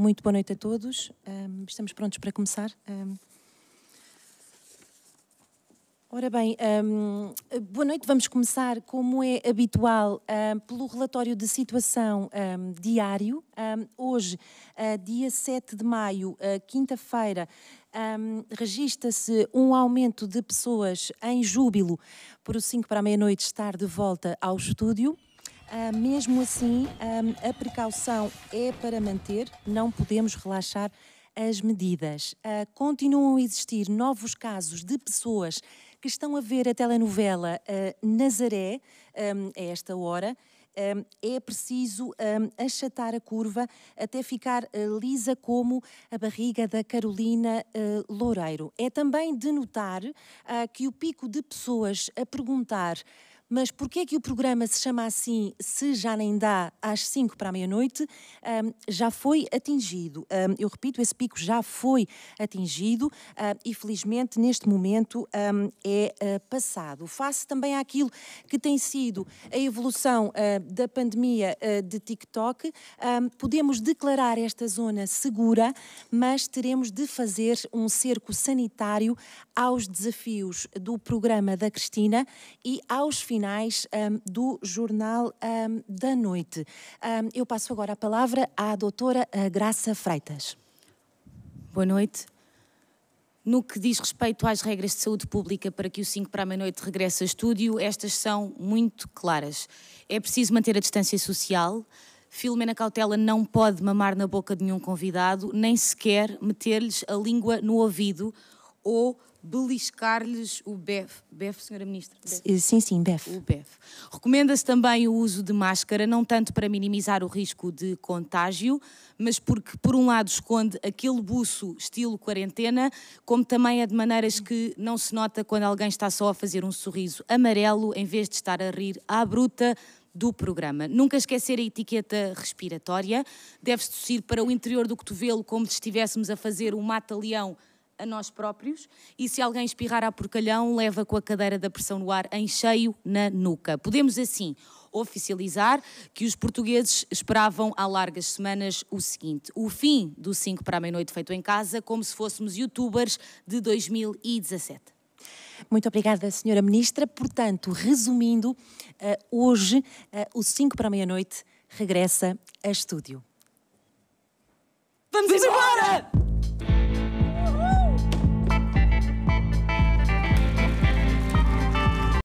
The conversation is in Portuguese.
Muito boa noite a todos. Um, estamos prontos para começar. Um, ora bem, um, boa noite. Vamos começar, como é habitual, pelo relatório de situação diário. hoje, uh, dia 7 de maio, uh, quinta-feira, um, registra-se um aumento de pessoas em júbilo por o 5 para a meia-noite estar de volta ao estúdio. Ah, mesmo assim, ah, a precaução é para manter, não podemos relaxar as medidas. Ah, continuam a existir novos casos de pessoas que estão a ver a telenovela Nazaré, a esta hora. é preciso achatar a curva até ficar lisa como a barriga da Carolina Loureiro. É também de notar que o pico de pessoas a perguntar mas porquê é que o programa se chama assim se já nem dá às 5 para a meia-noite? Um, já foi atingido. Um, eu repito, esse pico já foi atingido e felizmente neste momento um, é uh, passado. Face também àquilo que tem sido a evolução uh, da pandemia ah, de TikTok, podemos declarar esta zona segura, mas teremos de fazer um cerco sanitário aos desafios do programa da Cristina e aos fins um, do Jornal um, da Noite. Um, eu passo agora a palavra à doutora ah, Graça Freitas. Boa noite. No que diz respeito às regras de saúde pública para que o 5 para a meia-noite regresse a estúdio, estas são muito claras. É preciso manter a distância social. Filomena Cautela não pode mamar na boca de nenhum convidado, nem sequer meter-lhes a língua no ouvido ou beliscar-lhes o BEF. BEF, Sra. Ministra? BEF. Eh, sim, sim, BEF. O BEF. Recomenda-se também o uso de máscara, não tanto para minimizar o risco de contágio, mas porque, por um lado, esconde aquele buço estilo quarentena, como também é de maneiras que não se nota quando alguém está só a fazer um sorriso amarelo em vez de estar a rir à bruta do programa. Nunca esquecer a etiqueta respiratória. Deve-se tossir para o interior do cotovelo como se estivéssemos a fazer um mata-leão a nós próprios e se alguém espirrar a porcalhão, leva com a cadeira da pressão no ar em cheio na nuca. Podemos assim oficializar que os portugueses esperavam há largas semanas o seguinte: o fim do 5 para a meia-noite feito em casa, como se fôssemos youtubers de 2017. Muito obrigada, Senhora Ministra. Portanto, resumindo, eh, hoje, eh, o 5 para a meia-noite regressa a estúdio. Vamos embora!